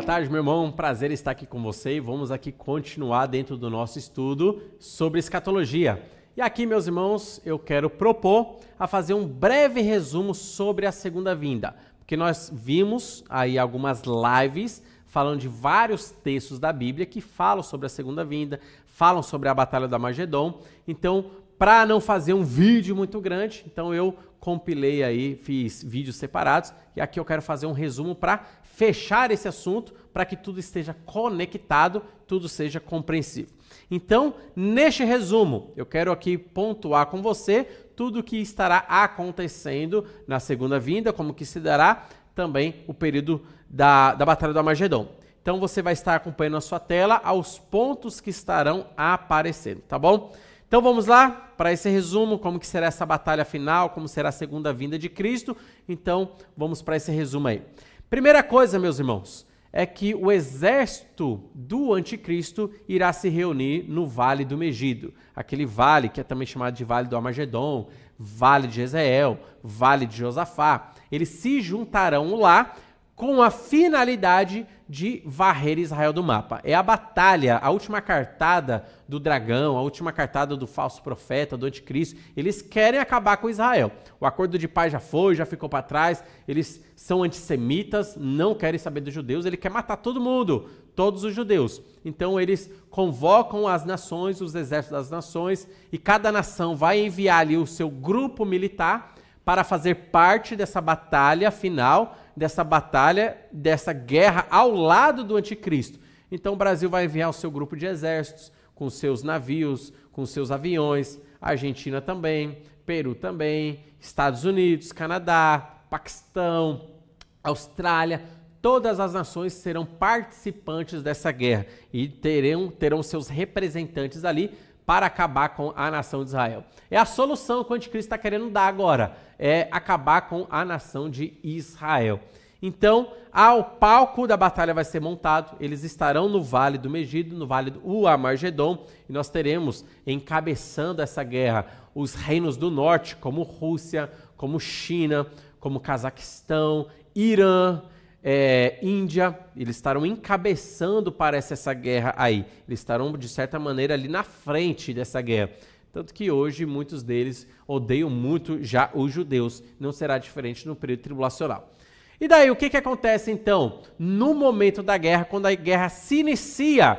boa tarde, meu irmão. Prazer estar aqui com você e vamos aqui continuar dentro do nosso estudo sobre escatologia. E aqui, meus irmãos, eu quero propor a fazer um breve resumo sobre a segunda vinda, porque nós vimos aí algumas lives falando de vários textos da Bíblia que falam sobre a segunda vinda, falam sobre a batalha da Magedon. Então, para não fazer um vídeo muito grande, então eu compilei aí, fiz vídeos separados e aqui eu quero fazer um resumo para fechar esse assunto para que tudo esteja conectado, tudo seja compreensível. Então, neste resumo, eu quero aqui pontuar com você tudo o que estará acontecendo na segunda vinda, como que se dará também o período da, da Batalha do Armagedon. Então você vai estar acompanhando a sua tela aos pontos que estarão aparecendo, tá bom? Então vamos lá para esse resumo, como que será essa batalha final, como será a segunda vinda de Cristo. Então vamos para esse resumo aí. Primeira coisa, meus irmãos, é que o exército do anticristo irá se reunir no Vale do Megido, aquele vale que é também chamado de Vale do Armagedon, Vale de Jezeel, Vale de Josafá. Eles se juntarão lá com a finalidade de de varrer Israel do mapa. É a batalha, a última cartada do dragão, a última cartada do falso profeta, do anticristo. Eles querem acabar com Israel. O acordo de paz já foi, já ficou para trás. Eles são antissemitas, não querem saber dos judeus. Ele quer matar todo mundo, todos os judeus. Então eles convocam as nações, os exércitos das nações, e cada nação vai enviar ali o seu grupo militar para fazer parte dessa batalha final dessa batalha, dessa guerra ao lado do anticristo. Então o Brasil vai enviar o seu grupo de exércitos, com seus navios, com seus aviões, Argentina também, Peru também, Estados Unidos, Canadá, Paquistão, Austrália, todas as nações serão participantes dessa guerra e terão, terão seus representantes ali para acabar com a nação de Israel. É a solução que o anticristo está querendo dar agora, é acabar com a nação de Israel. Então, ao ah, palco da batalha vai ser montado, eles estarão no Vale do Megido, no Vale do Amargedon, e nós teremos encabeçando essa guerra os reinos do norte, como Rússia, como China, como Cazaquistão, Irã, é, Índia, eles estarão encabeçando, parece, essa guerra aí. Eles estarão, de certa maneira, ali na frente dessa guerra. Tanto que hoje muitos deles odeiam muito já os judeus. Não será diferente no período tribulacional. E daí, o que, que acontece então? No momento da guerra, quando a guerra se inicia,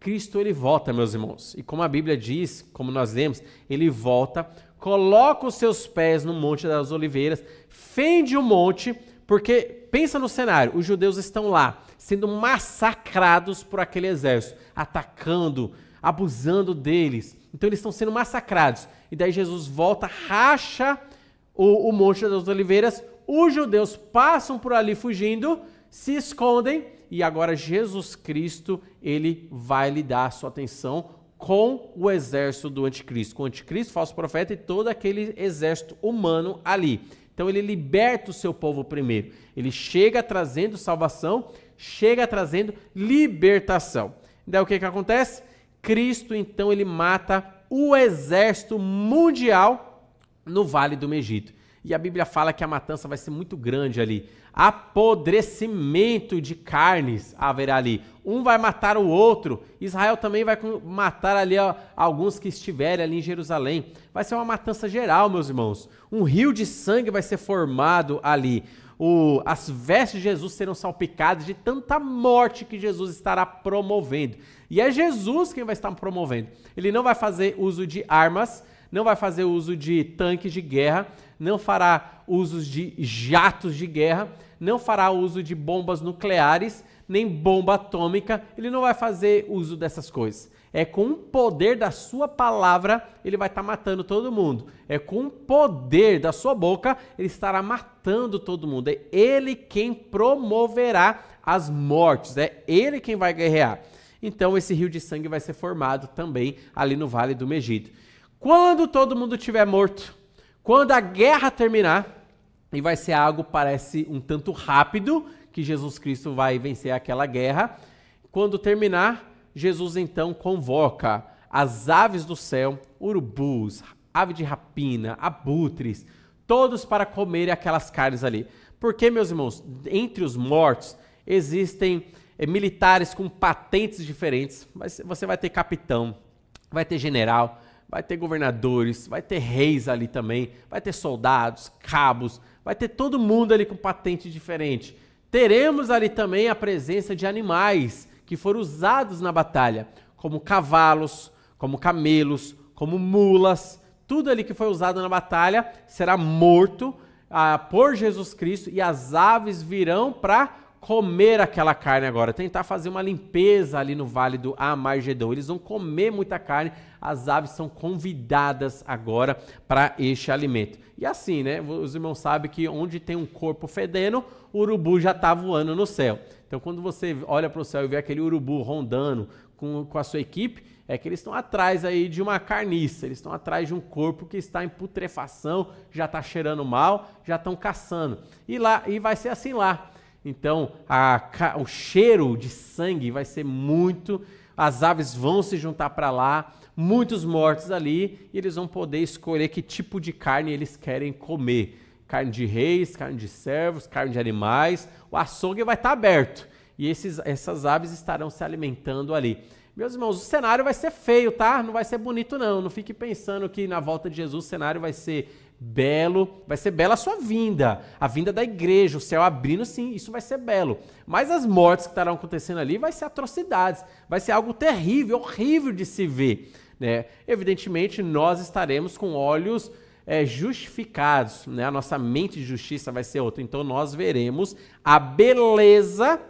Cristo ele volta, meus irmãos. E como a Bíblia diz, como nós lemos, ele volta, coloca os seus pés no Monte das Oliveiras, fende o monte, porque Pensa no cenário, os judeus estão lá, sendo massacrados por aquele exército, atacando, abusando deles. Então eles estão sendo massacrados. E daí Jesus volta, racha o, o Monte das Oliveiras, os judeus passam por ali fugindo, se escondem, e agora Jesus Cristo, ele vai lhe dar sua atenção com o exército do anticristo, com o anticristo, falso profeta e todo aquele exército humano ali. Então ele liberta o seu povo primeiro. Ele chega trazendo salvação, chega trazendo libertação. Daí o que, que acontece? Cristo então ele mata o exército mundial no Vale do Egito. E a Bíblia fala que a matança vai ser muito grande ali. Apodrecimento de carnes haverá ali. Um vai matar o outro. Israel também vai matar ali ó, alguns que estiverem ali em Jerusalém. Vai ser uma matança geral, meus irmãos. Um rio de sangue vai ser formado ali. O, as vestes de Jesus serão salpicadas de tanta morte que Jesus estará promovendo. E é Jesus quem vai estar promovendo. Ele não vai fazer uso de armas, não vai fazer uso de tanques de guerra, não fará usos de jatos de guerra, não fará uso de bombas nucleares, nem bomba atômica, ele não vai fazer uso dessas coisas. É com o poder da sua palavra ele vai estar tá matando todo mundo. É com o poder da sua boca ele estará matando todo mundo. É ele quem promoverá as mortes, é ele quem vai guerrear. Então esse rio de sangue vai ser formado também ali no Vale do Egito. Quando todo mundo tiver morto, quando a guerra terminar, e vai ser algo parece um tanto rápido, que Jesus Cristo vai vencer aquela guerra. Quando terminar, Jesus então convoca as aves do céu, urubus, ave de rapina, abutres, todos para comerem aquelas carnes ali. Porque, meus irmãos, entre os mortos existem é, militares com patentes diferentes. Mas você vai ter capitão, vai ter general, vai ter governadores, vai ter reis ali também, vai ter soldados, cabos, vai ter todo mundo ali com patente diferente. Teremos ali também a presença de animais que foram usados na batalha, como cavalos, como camelos, como mulas. Tudo ali que foi usado na batalha será morto ah, por Jesus Cristo e as aves virão para comer aquela carne agora, tentar fazer uma limpeza ali no Vale do Amargedão. Eles vão comer muita carne, as aves são convidadas agora para este alimento. E assim, né? Os irmãos sabem que onde tem um corpo fedendo, o urubu já está voando no céu. Então, quando você olha para o céu e vê aquele urubu rondando com, com a sua equipe, é que eles estão atrás aí de uma carniça, eles estão atrás de um corpo que está em putrefação, já está cheirando mal, já estão caçando. E lá e vai ser assim lá. Então, a, o cheiro de sangue vai ser muito. As aves vão se juntar para lá, muitos mortos ali, e eles vão poder escolher que tipo de carne eles querem comer: carne de reis, carne de servos, carne de animais. O açougue vai estar tá aberto e esses, essas aves estarão se alimentando ali. Meus irmãos, o cenário vai ser feio, tá? Não vai ser bonito, não. Não fique pensando que na volta de Jesus o cenário vai ser belo, vai ser bela a sua vinda, a vinda da igreja, o céu abrindo, sim, isso vai ser belo. Mas as mortes que estarão acontecendo ali vai ser atrocidades, vai ser algo terrível, horrível de se ver. Né? Evidentemente, nós estaremos com olhos é, justificados, né? a nossa mente de justiça vai ser outra. Então, nós veremos a beleza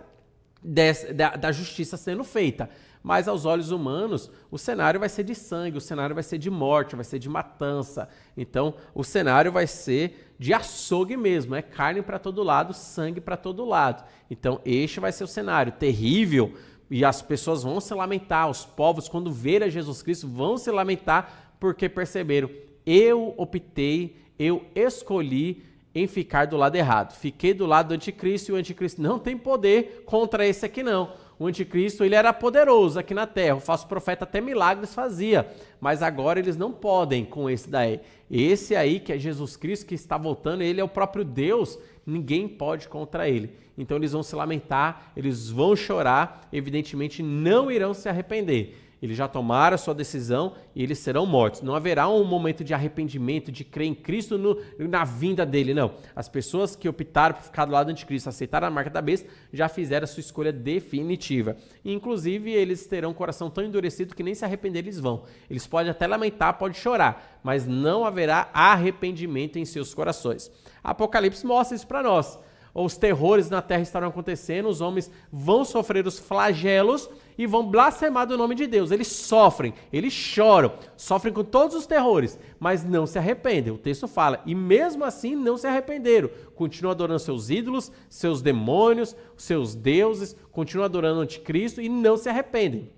da, da justiça sendo feita mas aos olhos humanos o cenário vai ser de sangue, o cenário vai ser de morte, vai ser de matança. Então o cenário vai ser de açougue mesmo, é carne para todo lado, sangue para todo lado. Então este vai ser o cenário terrível e as pessoas vão se lamentar, os povos quando verem Jesus Cristo vão se lamentar porque perceberam eu optei, eu escolhi em ficar do lado errado. Fiquei do lado do anticristo e o anticristo não tem poder contra esse aqui não. O anticristo, ele era poderoso aqui na terra. O falso profeta até milagres fazia, mas agora eles não podem com esse daí. Esse aí que é Jesus Cristo que está voltando, ele é o próprio Deus, ninguém pode contra ele. Então eles vão se lamentar, eles vão chorar, evidentemente não irão se arrepender. Eles já tomaram a sua decisão e eles serão mortos. Não haverá um momento de arrependimento, de crer em Cristo no, na vinda dele, não. As pessoas que optaram por ficar do lado do anticristo, aceitaram a marca da besta, já fizeram a sua escolha definitiva. inclusive, eles terão um coração tão endurecido que nem se arrepender eles vão. Eles podem até lamentar, podem chorar, mas não haverá arrependimento em seus corações. Apocalipse mostra isso para nós os terrores na terra estarão acontecendo, os homens vão sofrer os flagelos e vão blasfemar do nome de Deus. Eles sofrem, eles choram, sofrem com todos os terrores, mas não se arrependem. O texto fala, e mesmo assim não se arrependeram. Continuam adorando seus ídolos, seus demônios, seus deuses, continuam adorando o anticristo e não se arrependem.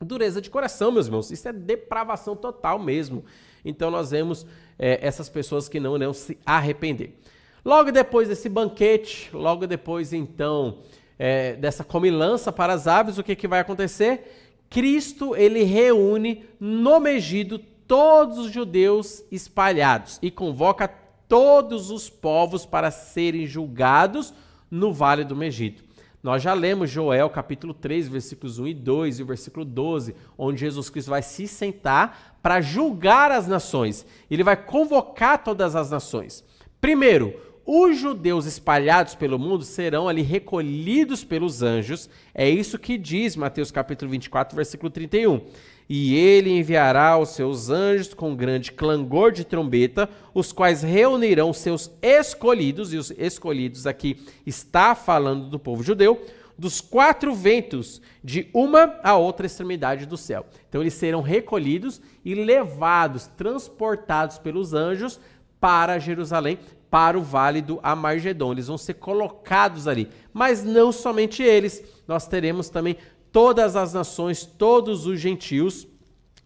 Dureza de coração, meus irmãos, isso é depravação total mesmo. Então nós vemos é, essas pessoas que não não se arrepender. Logo depois desse banquete, logo depois então é, dessa comilança para as aves, o que, que vai acontecer? Cristo ele reúne no Megido todos os judeus espalhados e convoca todos os povos para serem julgados no Vale do Megido. Nós já lemos Joel capítulo 3, versículos 1 e 2 e o versículo 12, onde Jesus Cristo vai se sentar para julgar as nações. Ele vai convocar todas as nações. Primeiro, os judeus espalhados pelo mundo serão ali recolhidos pelos anjos. É isso que diz Mateus capítulo 24, versículo 31. E ele enviará os seus anjos com grande clangor de trombeta, os quais reunirão seus escolhidos, e os escolhidos aqui está falando do povo judeu, dos quatro ventos, de uma a outra extremidade do céu. Então eles serão recolhidos e levados, transportados pelos anjos para Jerusalém para o válido a Amargedon. Eles vão ser colocados ali, mas não somente eles. Nós teremos também todas as nações, todos os gentios,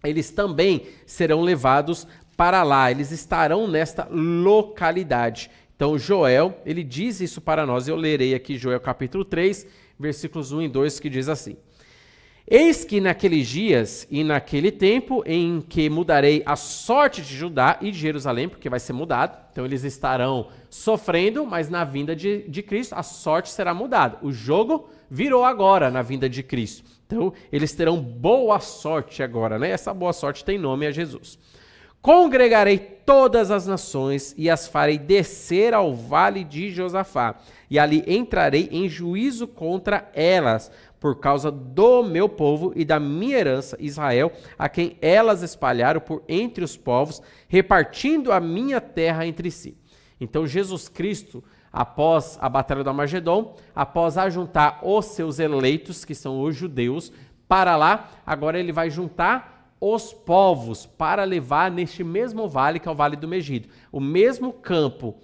eles também serão levados para lá. Eles estarão nesta localidade. Então, Joel, ele diz isso para nós. Eu lerei aqui Joel capítulo 3, versículos 1 e 2, que diz assim: Eis que naqueles dias e naquele tempo em que mudarei a sorte de Judá e de Jerusalém, porque vai ser mudado, então eles estarão sofrendo, mas na vinda de, de Cristo a sorte será mudada. O jogo virou agora na vinda de Cristo. Então eles terão boa sorte agora, né? Essa boa sorte tem nome a é Jesus. Congregarei todas as nações e as farei descer ao vale de Josafá, e ali entrarei em juízo contra elas por causa do meu povo e da minha herança, Israel, a quem elas espalharam por entre os povos, repartindo a minha terra entre si. Então Jesus Cristo, após a batalha do Armagedon, após ajuntar os seus eleitos, que são os judeus, para lá, agora ele vai juntar os povos para levar neste mesmo vale que é o Vale do Megido. O mesmo campo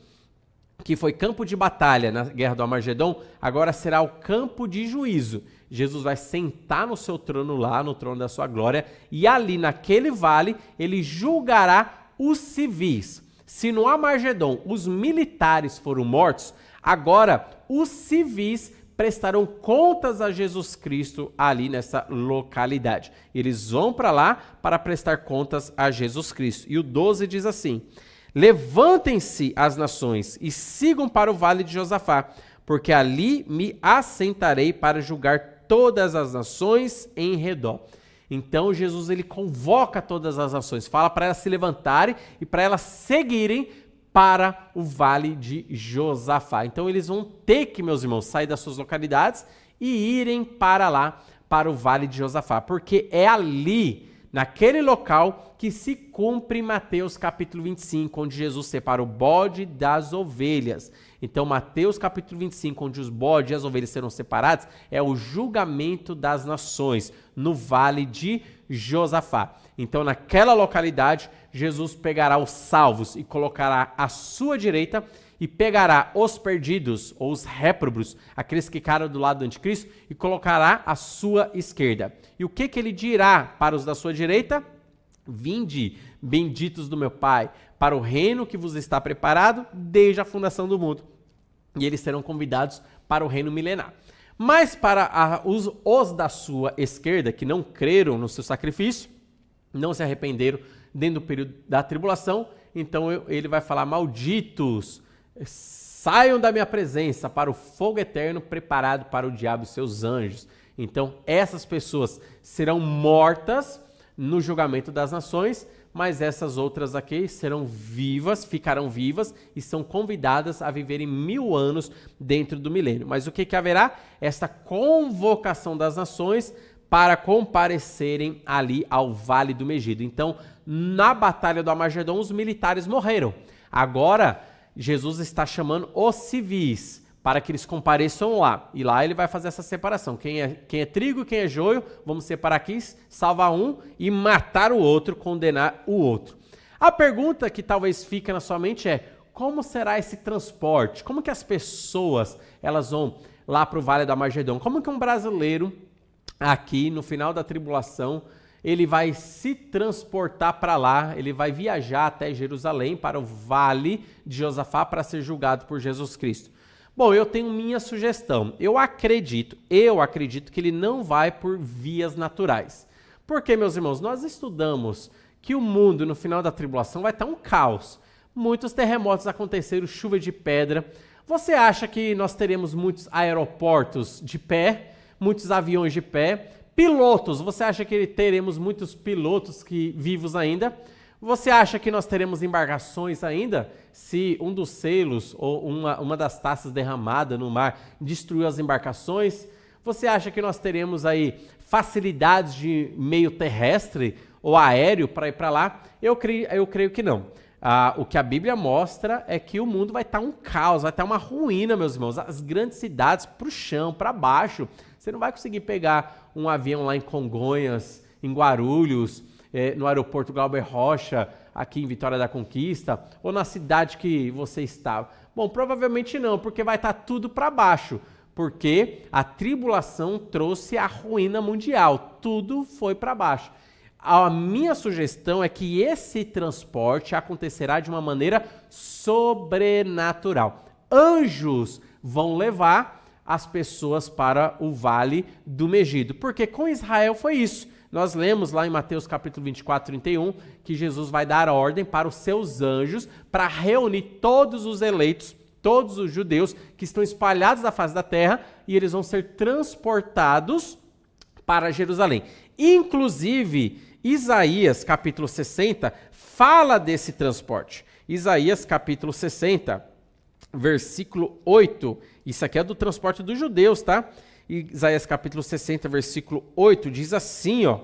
que foi campo de batalha na Guerra do Armagedon, agora será o campo de juízo. Jesus vai sentar no seu trono lá, no trono da sua glória, e ali naquele vale ele julgará os civis. Se no Amargedon os militares foram mortos, agora os civis prestarão contas a Jesus Cristo ali nessa localidade. Eles vão para lá para prestar contas a Jesus Cristo. E o 12 diz assim: Levantem-se as nações e sigam para o vale de Josafá, porque ali me assentarei para julgar todas as nações em redor. Então Jesus ele convoca todas as nações, fala para elas se levantarem e para elas seguirem para o vale de Josafá. Então eles vão ter que, meus irmãos, sair das suas localidades e irem para lá, para o vale de Josafá, porque é ali, naquele local, que se cumpre Mateus capítulo 25, onde Jesus separa o bode das ovelhas. Então, Mateus capítulo 25, onde os bodes e as ovelhas serão separados, é o julgamento das nações no vale de Josafá. Então, naquela localidade, Jesus pegará os salvos e colocará à sua direita e pegará os perdidos ou os réprobos, aqueles que ficaram do lado do anticristo, e colocará à sua esquerda. E o que, que ele dirá para os da sua direita? Vinde, benditos do meu Pai, para o reino que vos está preparado desde a fundação do mundo e eles serão convidados para o reino milenar. Mas para a, os, os da sua esquerda, que não creram no seu sacrifício, não se arrependeram dentro do período da tribulação, então eu, ele vai falar: Malditos, saiam da minha presença para o fogo eterno preparado para o diabo e seus anjos. Então, essas pessoas serão mortas no julgamento das nações, mas essas outras aqui serão vivas, ficarão vivas e são convidadas a viverem mil anos dentro do milênio. Mas o que, que haverá? Esta convocação das nações para comparecerem ali ao Vale do Megido. Então, na Batalha do Armagedon, os militares morreram. Agora, Jesus está chamando os civis para que eles compareçam lá. E lá ele vai fazer essa separação. Quem é, quem é trigo, quem é joio, vamos separar aqui, salvar um e matar o outro, condenar o outro. A pergunta que talvez fica na sua mente é: como será esse transporte? Como que as pessoas elas vão lá para o Vale da Margedon? Como que um brasileiro aqui no final da tribulação ele vai se transportar para lá, ele vai viajar até Jerusalém, para o vale de Josafá, para ser julgado por Jesus Cristo. Bom, eu tenho minha sugestão. Eu acredito, eu acredito que ele não vai por vias naturais. Porque, meus irmãos, nós estudamos que o mundo no final da tribulação vai estar um caos. Muitos terremotos aconteceram, chuva de pedra. Você acha que nós teremos muitos aeroportos de pé, muitos aviões de pé? Pilotos, você acha que teremos muitos pilotos que vivos ainda? Você acha que nós teremos embarcações ainda? Se um dos selos ou uma, uma das taças derramada no mar destruiu as embarcações? Você acha que nós teremos aí facilidades de meio terrestre ou aéreo para ir para lá? Eu creio, eu creio que não. Ah, o que a Bíblia mostra é que o mundo vai estar tá um caos, vai estar tá uma ruína, meus irmãos. As grandes cidades para o chão, para baixo. Você não vai conseguir pegar um avião lá em Congonhas, em Guarulhos, é, no aeroporto Galber Rocha, aqui em Vitória da Conquista, ou na cidade que você estava? Bom, provavelmente não, porque vai estar tá tudo para baixo, porque a tribulação trouxe a ruína mundial, tudo foi para baixo. A minha sugestão é que esse transporte acontecerá de uma maneira sobrenatural. Anjos vão levar as pessoas para o vale do Megido, porque com Israel foi isso. Nós lemos lá em Mateus capítulo 24, 31, que Jesus vai dar ordem para os seus anjos para reunir todos os eleitos, todos os judeus que estão espalhados da face da terra, e eles vão ser transportados para Jerusalém. Inclusive, Isaías capítulo 60 fala desse transporte. Isaías capítulo 60, versículo 8. Isso aqui é do transporte dos judeus, tá? Isaías capítulo 60, versículo 8, diz assim, ó: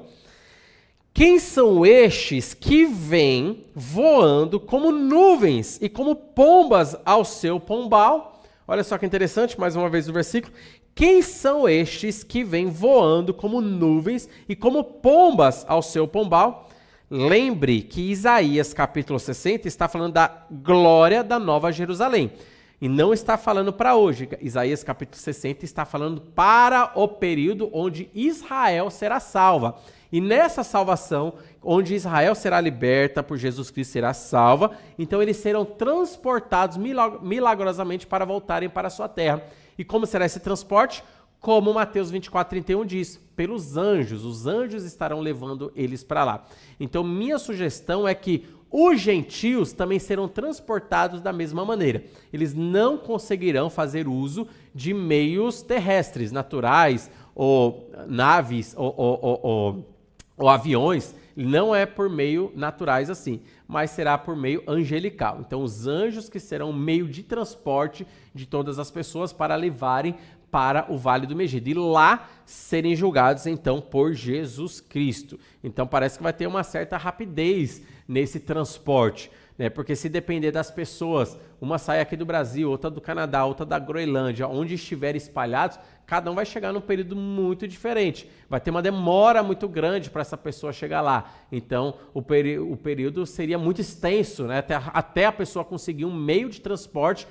Quem são estes que vêm voando como nuvens e como pombas ao seu pombal? Olha só que interessante, mais uma vez o versículo. Quem são estes que vêm voando como nuvens e como pombas ao seu pombal? Lembre que Isaías capítulo 60 está falando da glória da Nova Jerusalém. E não está falando para hoje. Isaías capítulo 60 está falando para o período onde Israel será salva. E nessa salvação, onde Israel será liberta por Jesus Cristo, será salva, então eles serão transportados milagrosamente para voltarem para a sua terra. E como será esse transporte? Como Mateus 24, 31 diz, pelos anjos, os anjos estarão levando eles para lá. Então, minha sugestão é que os gentios também serão transportados da mesma maneira. Eles não conseguirão fazer uso de meios terrestres, naturais, ou naves, ou, ou, ou, ou aviões. Não é por meio naturais assim, mas será por meio angelical. Então, os anjos que serão meio de transporte de todas as pessoas para levarem para o Vale do Megido e lá serem julgados então por Jesus Cristo. Então parece que vai ter uma certa rapidez nesse transporte. Né? Porque se depender das pessoas, uma sai aqui do Brasil, outra do Canadá, outra da Groenlândia, onde estiverem espalhados, cada um vai chegar num período muito diferente. Vai ter uma demora muito grande para essa pessoa chegar lá. Então, o, o período seria muito extenso, né? até, até a pessoa conseguir um meio de transporte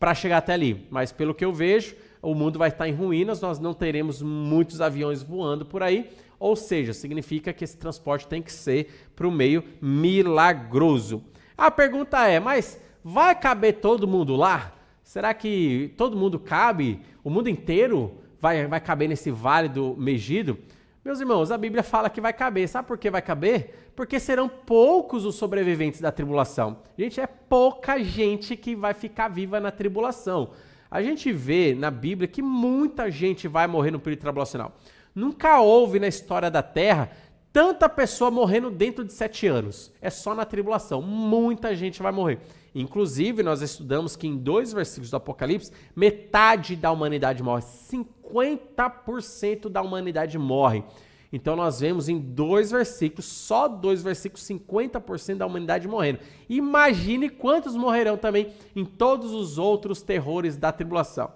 para chegar até ali. Mas pelo que eu vejo, o mundo vai estar em ruínas, nós não teremos muitos aviões voando por aí. Ou seja, significa que esse transporte tem que ser para o meio milagroso. A pergunta é: mas vai caber todo mundo lá? Será que todo mundo cabe? O mundo inteiro vai, vai caber nesse vale do Megido? Meus irmãos, a Bíblia fala que vai caber. Sabe por que vai caber? Porque serão poucos os sobreviventes da tribulação. Gente, é pouca gente que vai ficar viva na tribulação. A gente vê na Bíblia que muita gente vai morrer no período tribulacional. Nunca houve na história da Terra tanta pessoa morrendo dentro de sete anos. É só na tribulação. Muita gente vai morrer. Inclusive, nós estudamos que em dois versículos do Apocalipse, metade da humanidade morre. 50% da humanidade morre. Então, nós vemos em dois versículos, só dois versículos, 50% da humanidade morrendo. Imagine quantos morrerão também em todos os outros terrores da tribulação.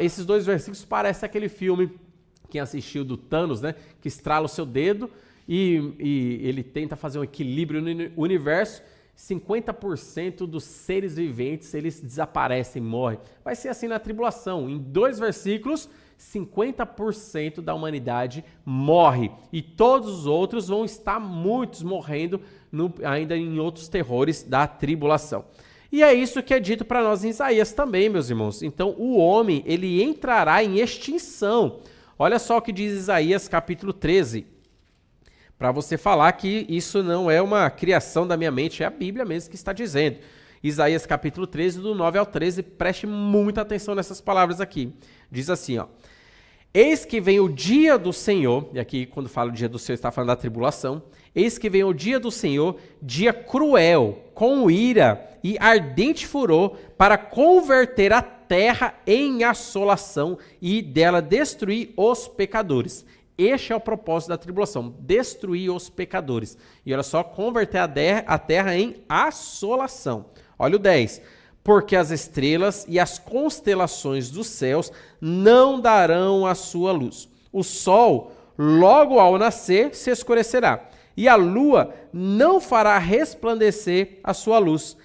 Esses dois versículos parecem aquele filme quem assistiu do Thanos, né? Que estrala o seu dedo e, e ele tenta fazer um equilíbrio no universo. 50% dos seres viventes eles desaparecem, morrem. Vai ser assim na tribulação. Em dois versículos, 50% da humanidade morre e todos os outros vão estar muitos morrendo no, ainda em outros terrores da tribulação. E é isso que é dito para nós em Isaías também, meus irmãos. Então, o homem ele entrará em extinção. Olha só o que diz Isaías capítulo 13. Para você falar que isso não é uma criação da minha mente, é a Bíblia mesmo que está dizendo. Isaías capítulo 13, do 9 ao 13, preste muita atenção nessas palavras aqui. Diz assim, ó. Eis que vem o dia do Senhor, e aqui quando fala o dia do Senhor está falando da tribulação. Eis que vem o dia do Senhor, dia cruel, com ira e ardente furor, para converter a terra em assolação e dela destruir os pecadores. Este é o propósito da tribulação: destruir os pecadores. E olha só, converter a terra em assolação. Olha o 10. Porque as estrelas e as constelações dos céus não darão a sua luz. O sol, logo ao nascer, se escurecerá, e a lua não fará resplandecer a sua luz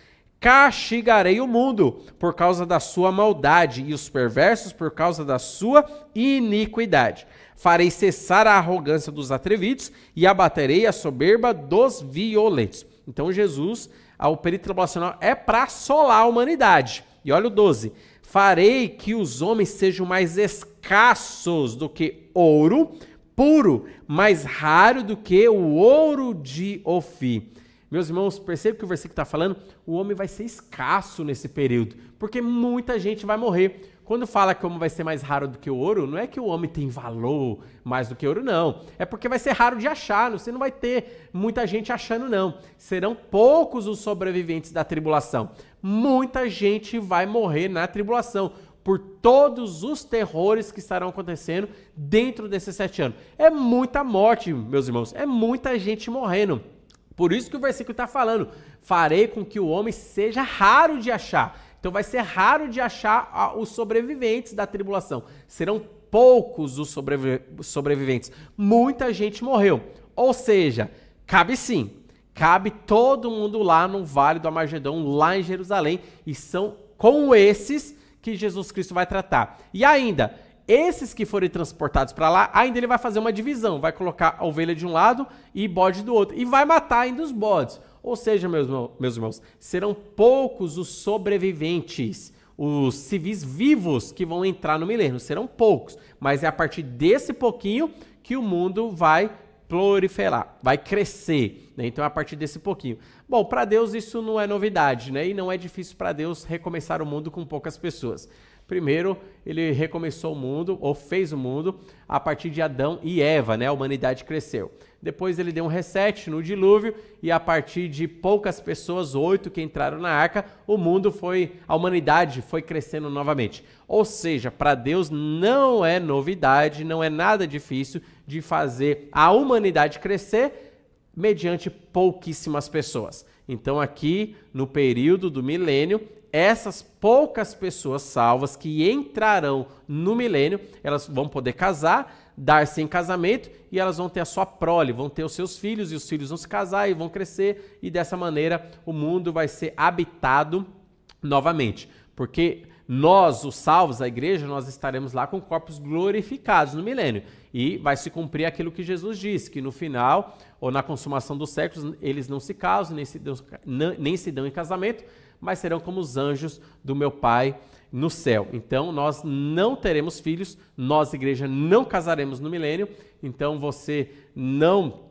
castigarei o mundo por causa da sua maldade e os perversos por causa da sua iniquidade. Farei cessar a arrogância dos atrevidos e abaterei a soberba dos violentos. Então Jesus, ao período tribulacional, é para assolar a humanidade. E olha o 12. Farei que os homens sejam mais escassos do que ouro puro, mais raro do que o ouro de Ofi. Meus irmãos, percebam que o versículo está falando, o homem vai ser escasso nesse período, porque muita gente vai morrer. Quando fala que o homem vai ser mais raro do que o ouro, não é que o homem tem valor mais do que ouro, não. É porque vai ser raro de achar, você não vai ter muita gente achando, não. Serão poucos os sobreviventes da tribulação. Muita gente vai morrer na tribulação por todos os terrores que estarão acontecendo dentro desses sete anos. É muita morte, meus irmãos, é muita gente morrendo. Por isso que o versículo está falando: farei com que o homem seja raro de achar. Então vai ser raro de achar os sobreviventes da tribulação. Serão poucos os sobrevi sobreviventes. Muita gente morreu. Ou seja, cabe sim. Cabe todo mundo lá no Vale do Amargedão, lá em Jerusalém, e são com esses que Jesus Cristo vai tratar. E ainda, esses que forem transportados para lá, ainda ele vai fazer uma divisão, vai colocar a ovelha de um lado e bode do outro, e vai matar ainda os bodes. Ou seja, meus, meus irmãos, serão poucos os sobreviventes, os civis vivos que vão entrar no milênio, serão poucos, mas é a partir desse pouquinho que o mundo vai proliferar, vai crescer. Né? Então, é a partir desse pouquinho. Bom, para Deus isso não é novidade, né? E não é difícil para Deus recomeçar o mundo com poucas pessoas. Primeiro, ele recomeçou o mundo, ou fez o mundo, a partir de Adão e Eva, né? A humanidade cresceu. Depois ele deu um reset no dilúvio, e a partir de poucas pessoas, oito que entraram na arca, o mundo foi, a humanidade foi crescendo novamente. Ou seja, para Deus não é novidade, não é nada difícil de fazer a humanidade crescer mediante pouquíssimas pessoas. Então, aqui no período do milênio, essas poucas pessoas salvas que entrarão no milênio, elas vão poder casar, dar-se em casamento e elas vão ter a sua prole, vão ter os seus filhos e os filhos vão se casar e vão crescer e dessa maneira o mundo vai ser habitado novamente. Porque nós, os salvos, a igreja, nós estaremos lá com corpos glorificados no milênio. E vai se cumprir aquilo que Jesus disse, que no final, ou na consumação dos séculos, eles não se casam, nem se dão, nem se dão em casamento, mas serão como os anjos do meu Pai no céu. Então nós não teremos filhos, nós, igreja, não casaremos no milênio, então você não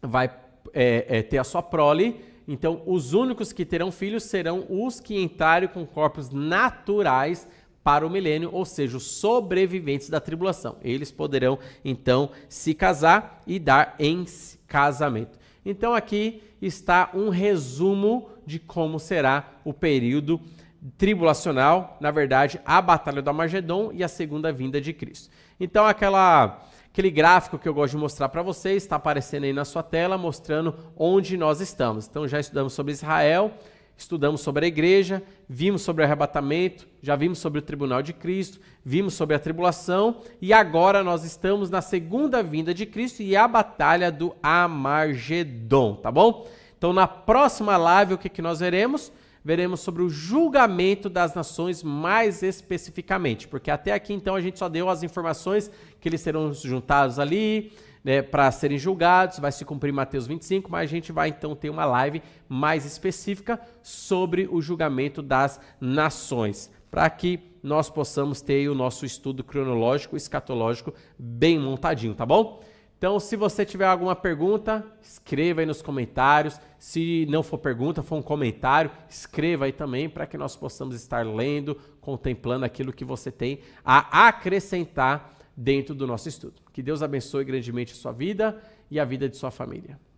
vai é, é, ter a sua prole. Então, os únicos que terão filhos serão os que entrarem com corpos naturais para o milênio, ou seja, os sobreviventes da tribulação. Eles poderão então se casar e dar em casamento. Então aqui está um resumo de como será o período tribulacional, na verdade, a batalha do Armagedon e a segunda vinda de Cristo. Então, aquela aquele gráfico que eu gosto de mostrar para vocês, está aparecendo aí na sua tela, mostrando onde nós estamos. Então, já estudamos sobre Israel, estudamos sobre a igreja, vimos sobre o arrebatamento, já vimos sobre o tribunal de Cristo, vimos sobre a tribulação, e agora nós estamos na segunda vinda de Cristo e a batalha do Amargedon, tá bom? Então, na próxima live, o que, que nós veremos? Veremos sobre o julgamento das nações mais especificamente, porque até aqui então a gente só deu as informações que eles serão juntados ali, né, para serem julgados, vai se cumprir Mateus 25, mas a gente vai então ter uma live mais específica sobre o julgamento das nações, para que nós possamos ter o nosso estudo cronológico, escatológico bem montadinho, tá bom? Então, se você tiver alguma pergunta, escreva aí nos comentários. Se não for pergunta, for um comentário, escreva aí também para que nós possamos estar lendo, contemplando aquilo que você tem a acrescentar dentro do nosso estudo. Que Deus abençoe grandemente a sua vida e a vida de sua família.